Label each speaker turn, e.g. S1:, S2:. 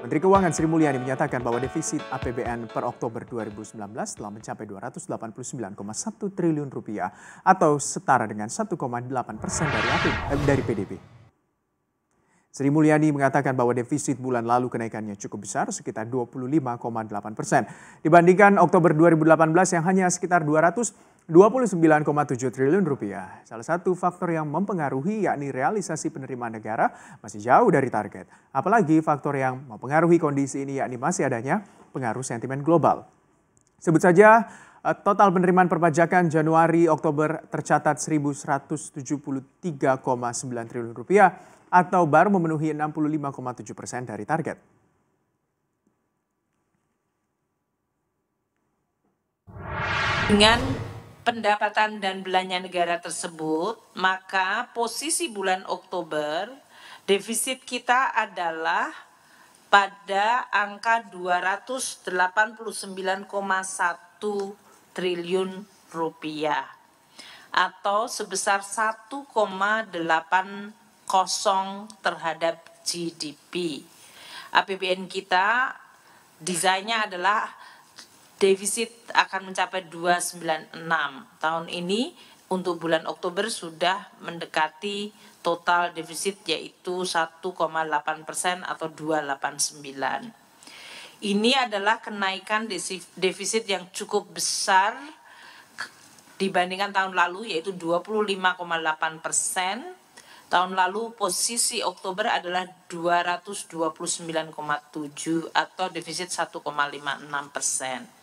S1: Menteri Keuangan Sri Mulyani menyatakan bahwa defisit APBN per Oktober 2019 telah mencapai 289,1 triliun rupiah atau setara dengan 1,8 persen dari, APB, eh, dari PDB. Sri Mulyani mengatakan bahwa defisit bulan lalu kenaikannya cukup besar sekitar 25,8 persen dibandingkan Oktober 2018 yang hanya sekitar 200 29,7 triliun rupiah. Salah satu faktor yang mempengaruhi yakni realisasi penerimaan negara masih jauh dari target. Apalagi faktor yang mempengaruhi kondisi ini yakni masih adanya pengaruh sentimen global. Sebut saja eh, total penerimaan perpajakan Januari Oktober tercatat 1.173,9 triliun rupiah atau baru memenuhi 65,7 persen dari target.
S2: Dengan pendapatan dan belanja negara tersebut, maka posisi bulan Oktober defisit kita adalah pada angka 289,1 triliun rupiah atau sebesar 1,80 terhadap GDP. APBN kita desainnya adalah defisit akan mencapai 296 tahun ini untuk bulan Oktober sudah mendekati total defisit yaitu 1,8 persen atau 289. Ini adalah kenaikan defisit yang cukup besar dibandingkan tahun lalu yaitu 25,8 persen. Tahun lalu posisi Oktober adalah 229,7 atau defisit 1,56 persen.